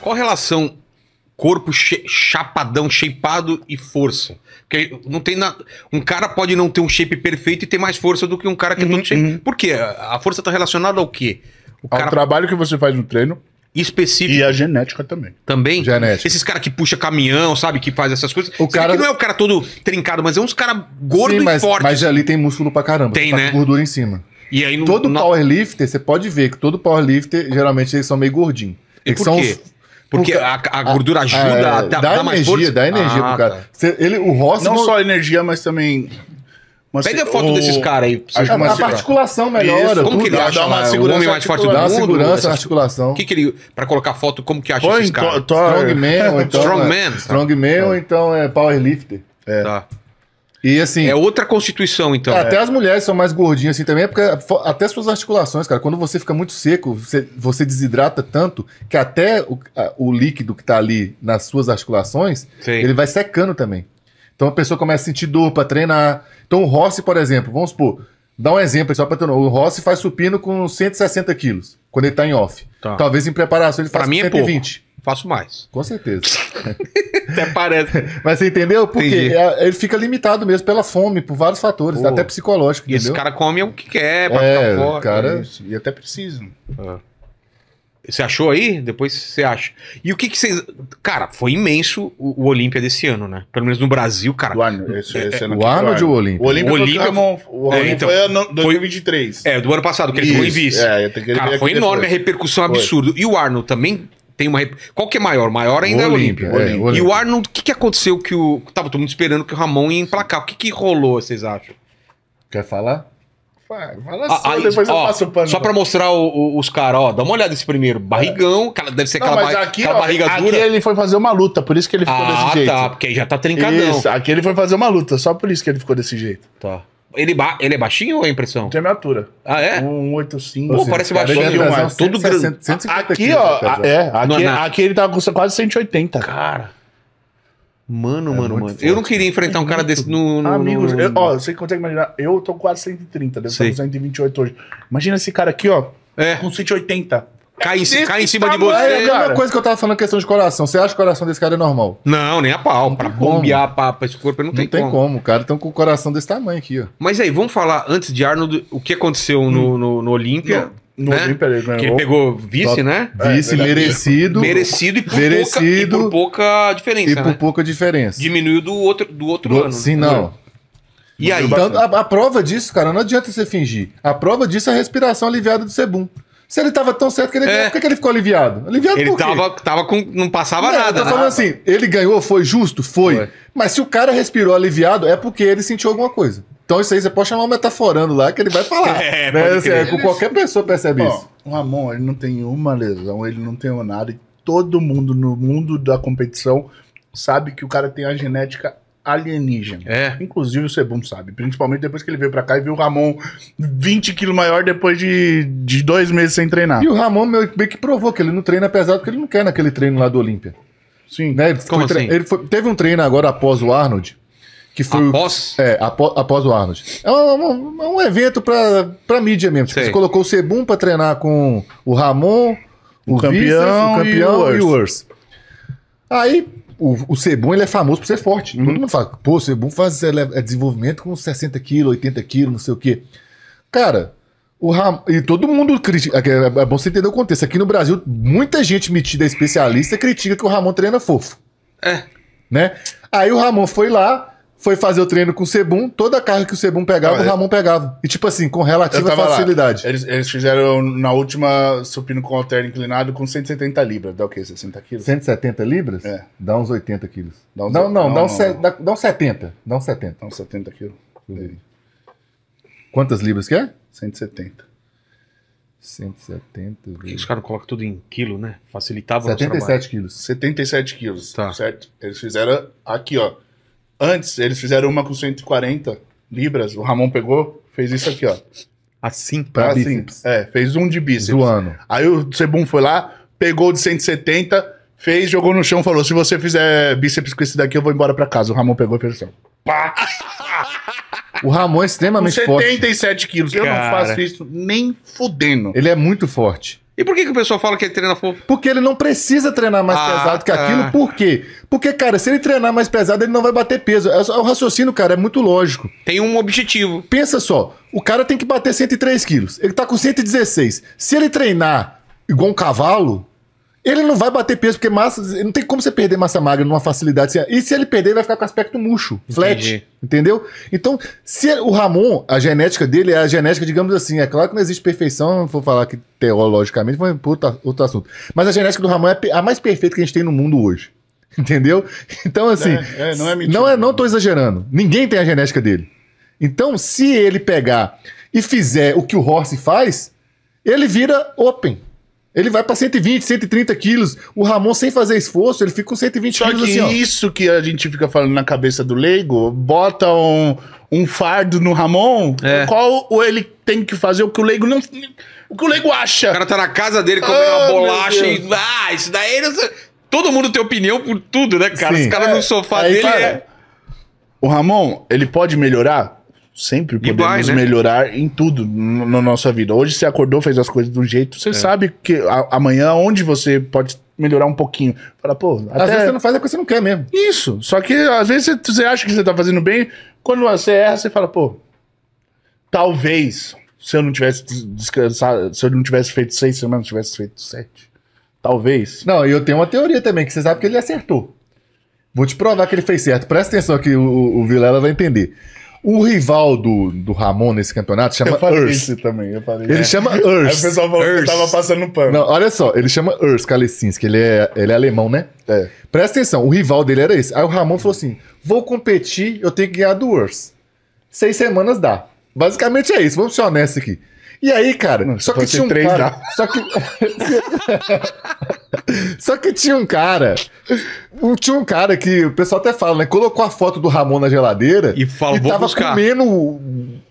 Qual a relação corpo chapadão, shapeado e força? Porque não tem Um cara pode não ter um shape perfeito e ter mais força do que um cara que uhum, é todo uhum, shape. Uhum. Por quê? A força está relacionada ao quê? O ao cara... trabalho que você faz no treino. Específico. E a genética também. Também? Genética. Esses caras que puxa caminhão, sabe? Que faz essas coisas. O cara... não é o cara todo trincado, mas é uns caras gordo mas, e forte. Mas ali tem músculo pra caramba. Tem, tá né? gordura em cima. E aí no, todo na... powerlifter, você pode ver que todo powerlifter, geralmente, eles são meio gordinhos. Eles são os porque a, a, gordura ajuda é, a, dar, dá, dá mais energia, força. Dá energia ah, pro cara. Tá. Você, ele, o Rossi. Não, só energia, mas também. Uma Pega se... foto o... desses caras aí. A, a articulação melhora. Como que ele acha? Dá uma segurança o homem mais forte do mundo. Dá segurança na articulação. O que, que ele. Pra colocar foto, como que acha Põe, esses então, caras? Tá. Strongman, ou então. Strongman. É, tá. strongman, ou então é powerlifter. É. Tá. E assim. É outra constituição, então. É, até as mulheres são mais gordinhas assim também, é porque até suas articulações, cara, quando você fica muito seco, você, você desidrata tanto que até o, a, o, líquido que tá ali nas suas articulações, Sim. ele vai secando também. Então a pessoa começa a sentir dor para treinar. Então o Rossi, por exemplo, vamos supor, dá um exemplo só para O Rossi faz supino com 160 quilos, quando ele tá em off. Tá. Talvez em preparação ele faça 120. É faço mais. Com certeza. Até parece. Mas você entendeu? Porque Entendi. É, ele fica limitado mesmo pela fome, por vários fatores, Pô, até psicológico. Entendeu? esse cara come o que quer, é, pra é, ficar forte. Cara... É e até precisa. Ah. Você achou aí? Depois você acha. E o que, que vocês. Cara, foi imenso o, o Olímpia desse ano, né? Pelo menos no Brasil, cara. O ano, esse, esse ano o ano de Olímpia. O Olímpia, foi, Olímpia... O Olímpia é, então, 2023. É, do ano passado, que ele ficou em vice. É, cara, foi enorme a repercussão absurda. E o Arnold também tem uma. Qual que é maior? Maior ainda o é o Olímpia. É, e Olímpia. o Arnold, o que, que aconteceu que o. Tava todo mundo esperando que o Ramon ia emplacar. O que, que rolou, vocês acham? Quer falar? fala ah, depois ó, eu passo o pano. Só pra mostrar o, o, os caras, ó, dá uma olhada nesse primeiro. Barrigão, cara, deve ser não, aquela, aqui, aquela ó, barriga aqui dura. Aqui ele foi fazer uma luta, por isso que ele ficou ah, desse tá, jeito. Ah, tá, porque aí já tá trincadão. Isso, aqui ele foi fazer uma luta, só por isso que ele ficou desse jeito. Tá. Ele, ba ele é baixinho ou é impressão? Tem minha altura. Ah, é? 185. Pô, parece baixinho, é mas tudo grande. Aqui, ó, é. Aqui, aqui ele tá com quase 180. Cara. Mano, é mano, mano. Forte. Eu não queria enfrentar um é cara desse no. no Amigos, no... Eu, ó, você consegue imaginar? Eu tô quase 130, deve estar 128 hoje. Imagina esse cara aqui, ó. É. Com 180. Cai em, cai em cima de você. É a mesma coisa que eu tava falando questão de coração. Você acha que o coração desse cara é normal? Não, nem a pau. Não pra bombear pra, esse corpo não, não tem, como. como. cara então com o coração desse tamanho aqui, ó. Mas aí, vamos falar antes de Arnold, o que aconteceu hum. no, no, né? no Olímpia. No né? Olímpia ele ganhou. Que ele pegou vice, né? É, vice, é, merecido. Merecido e por, merecido, pouca, e por pouca diferença. E por né? pouca diferença. Diminuiu do outro, do outro do, ano. Sim, né? não. E aí? Então, a, a, prova disso, cara, não adianta você fingir. A prova disso é a respiração aliviada do Sebum. Se ele estava tão certo que ele é. ganhou, por que, ele ficou aliviado? Aliviado ele por quê? Tava, tava com, não passava não, nada. Eu tô né? falando nada. assim, ele ganhou, foi justo? Foi. foi. Mas se o cara respirou aliviado, é porque ele sentiu alguma coisa. Então isso aí você pode chamar o metaforando lá que ele vai falar. É, né? Assim, é, qualquer pessoa percebe Bom, isso. O Ramon, ele não tem uma lesão, ele não tem nada. E todo mundo no mundo da competição sabe que o cara tem a genética alienígena. É. Inclusive o Sebum sabe. Principalmente depois que ele veio pra cá e viu o Ramon 20 quilos maior depois de, de dois meses sem treinar. E o Ramon meio que provou que ele não treina pesado porque ele não quer naquele treino lá do Olímpia. Sim. Né? Ele, Como assim? ele foi, teve um treino agora após o Arnold. Que foi após? O, é, após, após o Arnold. É um, um, um evento pra, pra mídia mesmo. Tipo, você colocou o Sebum pra treinar com o Ramon, o, o campeão, o campeão e o Urs. Aí o, o ele é famoso por ser forte. Uhum. Todo mundo fala, pô, o Sebum faz é, é, desenvolvimento com 60 quilos, 80 quilos, não sei o quê. Cara, o Ram... E todo mundo critica. É, é, é bom você entender o contexto. Aqui no Brasil, muita gente metida especialista critica que o Ramon treina fofo. É. Né? Aí o Ramon foi lá, foi fazer o treino com o Sebum, toda a carga que o Sebum pegava, ah, o Ramon pegava. E tipo assim, com relativa facilidade. Eles, eles fizeram na última supino com halter inclinado com 170 libras. Dá o quê? 60 quilos? 170 libras? É. Dá uns 80 quilos. Dá uns não, não, não, dá, uns não, não. Dá, dá uns 70. Dá uns 70. Dá uns 70 quilos. Quantas libras que é? 170. 170. os caras colocam tudo em quilo, né? Facilitava 77 o trabalho. 77 quilos. 77 quilos. Tá. Certo? Eles fizeram aqui, ó. Antes, eles fizeram uma com 140 libras, o Ramon pegou, fez isso aqui, ó. Assim, pra assim, bíceps. É, fez um de bíceps. Zoando. Aí o Cebum foi lá, pegou de 170, fez, jogou no chão, falou: se você fizer bíceps com esse daqui, eu vou embora pra casa. O Ramon pegou e fez assim. Pá! O Ramon é extremamente 77 forte. 77 quilos. Eu não faço isso nem fudendo. Ele é muito forte. E por que, que o pessoal fala que ele treina fofo? Porque ele não precisa treinar mais ah, pesado que aquilo. Ah. Por quê? Porque, cara, se ele treinar mais pesado, ele não vai bater peso. É, é o raciocínio, cara, é muito lógico. Tem um objetivo. Pensa só, o cara tem que bater 103 quilos. Ele tá com 116. Se ele treinar igual um cavalo, ele não vai bater peso, porque massa. Não tem como você perder massa magra numa facilidade. E se ele perder, ele vai ficar com aspecto murcho, flat. Entendi. Entendeu? Então, se o Ramon, a genética dele é a genética, digamos assim, é claro que não existe perfeição, não vou falar que teologicamente, mas é por outro, outro assunto. Mas a genética do Ramon é a mais perfeita que a gente tem no mundo hoje. Entendeu? Então, assim. É, é, não é mentira. Não, é, não tô exagerando. Ninguém tem a genética dele. Então, se ele pegar e fizer o que o Horse faz, ele vira open. Ele vai para 120, 130 quilos. O Ramon, sem fazer esforço, ele fica com 120 Só quilos que assim, ó. isso que a gente fica falando na cabeça do leigo, bota um, um fardo no Ramon, é. qual ele tem que fazer o que o leigo não... O que o leigo acha. O cara tá na casa dele comendo oh, uma bolacha e... Ah, isso daí... Todo mundo tem opinião por tudo, né, cara? Sim, Os caras é, no sofá dele... é... O Ramon, ele pode melhorar? Sempre podemos né? melhorar em tudo na no, nossa vida. Hoje você acordou, fez as coisas do jeito, você é. sabe que a, amanhã onde você pode melhorar um pouquinho. Fala, pô, até... às vezes você não faz a coisa que você não quer mesmo. Isso. Só que às vezes você, você acha que você tá fazendo bem, quando você erra, você fala, pô, talvez se eu não tivesse descansado, se eu não tivesse feito seis semanas, tivesse feito sete. Talvez. Não, e eu tenho uma teoria também, que você sabe que ele acertou. Vou te provar que ele fez certo. Presta atenção que o, o Vilela vai entender. O rival do, do Ramon nesse campeonato chama eu falei Earth. Isso também, eu falei, ele é. chama Urs. Aí o pessoal falou Earth. que tava passando pano. Não, olha só, ele chama Urs Kalecinski, ele é, ele é alemão, né? É. Presta atenção, o rival dele era esse. Aí o Ramon falou assim: vou competir, eu tenho que ganhar do Urs. Seis semanas dá. Basicamente é isso, vamos ser honestos aqui. E aí, cara, Não, só que tinha um três, cara, só que Só que tinha um cara, tinha um cara que o pessoal até fala, né, colocou a foto do Ramon na geladeira e, falou, e tava buscar. comendo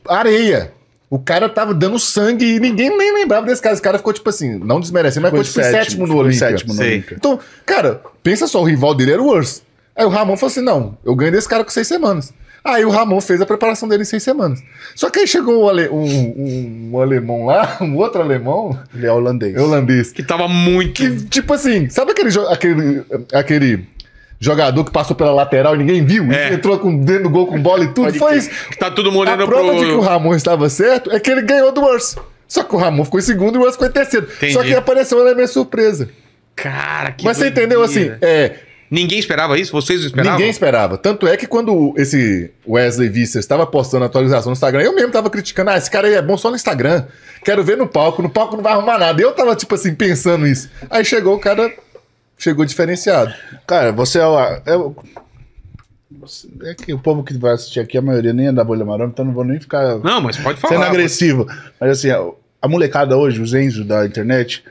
areia. O cara tava dando sangue e ninguém nem lembrava desse cara. Esse cara ficou, tipo assim, não desmerecendo, mas ficou, tipo, sétimo, sétimo no olímpico. Sétimo no Então, cara, pensa só, o rival dele era o Urs. Aí o Ramon falou assim: não, eu ganho desse cara com seis semanas. Aí o Ramon fez a preparação dele em seis semanas. Só que aí chegou um, ale, um, um, um alemão lá, um outro alemão. Ele é holandês. Holandês. Que tava muito. Que, tipo assim, sabe aquele, aquele, aquele jogador que passou pela lateral e ninguém viu, é. entrou com dentro do gol com bola e tudo. Pode foi isso. Que tá todo mundo A prova de que o Ramon estava certo é que ele ganhou do Urs. Só que o Ramon ficou em segundo e o Urs ficou em terceiro. Entendi. Só que apareceu um elemento surpresa. Cara, que Mas você entendeu assim? É, Ninguém esperava isso? Vocês não esperavam? Ninguém esperava. Tanto é que quando esse Wesley Visser estava postando atualização no Instagram, eu mesmo estava criticando, ah, esse cara aí é bom só no Instagram. Quero ver no palco, no palco não vai arrumar nada. Eu estava tipo assim, pensando isso. Aí chegou o cara, chegou diferenciado. Cara, você é o... É... É que o povo que vai assistir aqui, a maioria nem é da bolha maromba, então não vou nem ficar. Não, mas pode falar. Sendo agressivo. Mas assim, a molecada hoje, os Enzo da internet,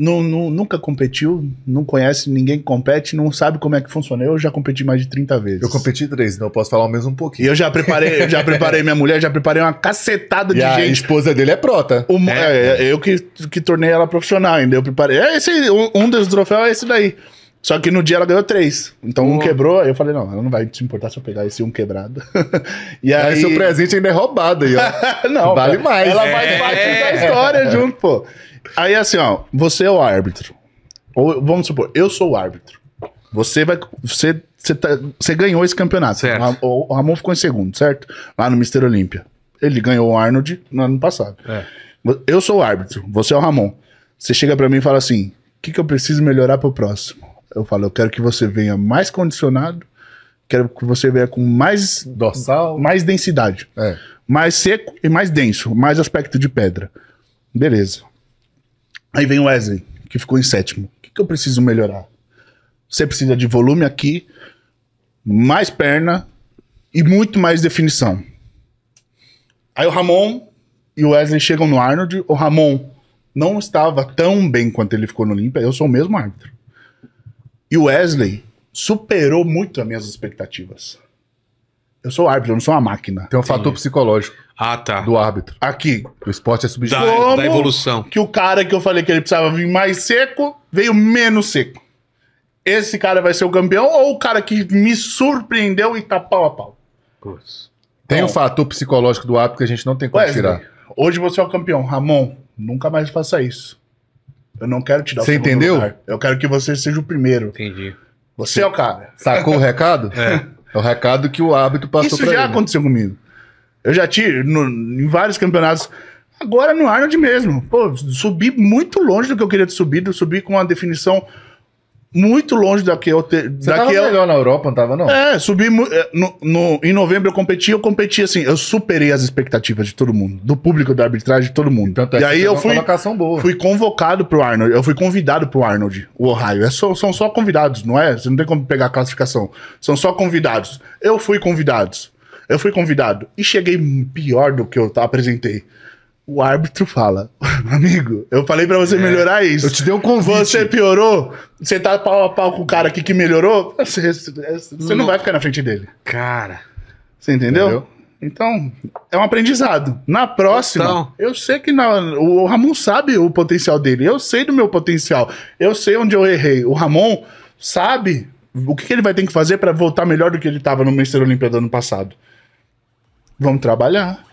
não, não, nunca competiu, não conhece, ninguém compete, não sabe como é que funciona. Eu já competi mais de 30 vezes. Eu competi três, então eu posso falar o mesmo um pouquinho. E eu já preparei, já preparei minha mulher, já preparei uma cacetada de gente. A esposa dele é prota. É. é, é, eu que, que tornei ela profissional ainda. Eu preparei. É esse, um, um dos troféus é esse daí. Só que no dia ela ganhou três. Então um, um quebrou, aí eu falei, não, ela não vai se importar se eu pegar esse um quebrado. e aí... É, aí seu presente ainda é roubado aí, ó. não, vale mais. Ela é. faz parte da história junto, pô. Aí assim, ó, você é o árbitro. Ou vamos supor, eu sou o árbitro. Você vai. Você, você, tá, você ganhou esse campeonato. Certo. O Ramon ficou em segundo, certo? Lá no Mister Olímpia. Ele ganhou o Arnold no ano passado. É. Eu sou o árbitro, você é o Ramon. Você chega para mim e fala assim: o que, que eu preciso melhorar para o próximo? Eu falo, eu quero que você venha mais condicionado, quero que você venha com mais dorsal, mais densidade, é. mais seco e mais denso, mais aspecto de pedra. Beleza. Aí vem o Wesley, que ficou em sétimo. O que, que eu preciso melhorar? Você precisa de volume aqui, mais perna e muito mais definição. Aí o Ramon e o Wesley chegam no Arnold. O Ramon não estava tão bem quanto ele ficou no Olímpia. Eu sou o mesmo árbitro. E o Wesley superou muito as minhas expectativas. Eu sou árbitro, eu não sou uma máquina. Tem um Sim. fator psicológico. Ah, tá. Do árbitro. Aqui, o esporte é subjetivo. Da, da evolução. Que o cara que eu falei que ele precisava vir mais seco, veio menos seco. Esse cara vai ser o campeão ou o cara que me surpreendeu e tá pau a pau? Tem o um fator psicológico do árbitro que a gente não tem como Wesley, tirar. Hoje você é o campeão. Ramon, nunca mais faça isso. Eu não quero te dar você o Você entendeu? Eu quero que você seja o primeiro. Entendi. Você Sim. é o cara. Sacou o recado? É. É o recado que o hábito passou Isso pra já ele. aconteceu comigo. Eu já tive no, em vários campeonatos. Agora no Arnold mesmo. Pô, subi muito longe do que eu queria ter subido. Subi com uma definição muito longe daquele eu te, Você tava eu... melhor na Europa, não tava, não? É, subi. É, no, no, em novembro eu competi, eu competi assim, eu superei as expectativas de todo mundo, do público, da arbitragem, de todo mundo. E, é e aí eu fui, fui convocado pro Arnold, eu fui convidado pro Arnold, o Ohio. É só, são só convidados, não é? Você não tem como pegar a classificação. São só convidados. Eu fui convidado. Eu fui convidado. E cheguei pior do que eu apresentei o árbitro fala: Amigo, eu falei para você é, melhorar isso. Eu te dei um convite. Você piorou? Você tá pau a pau com o cara aqui que melhorou? Você, você não. vai ficar na frente dele. Cara. Você entendeu? entendeu? Então, é um aprendizado. Na próxima, então... eu sei que na, o Ramon sabe o potencial dele. Eu sei do meu potencial. Eu sei onde eu errei. O Ramon sabe o que, que ele vai ter que fazer para voltar melhor do que ele estava no Mestre Olimpíada do ano passado. Vamos trabalhar.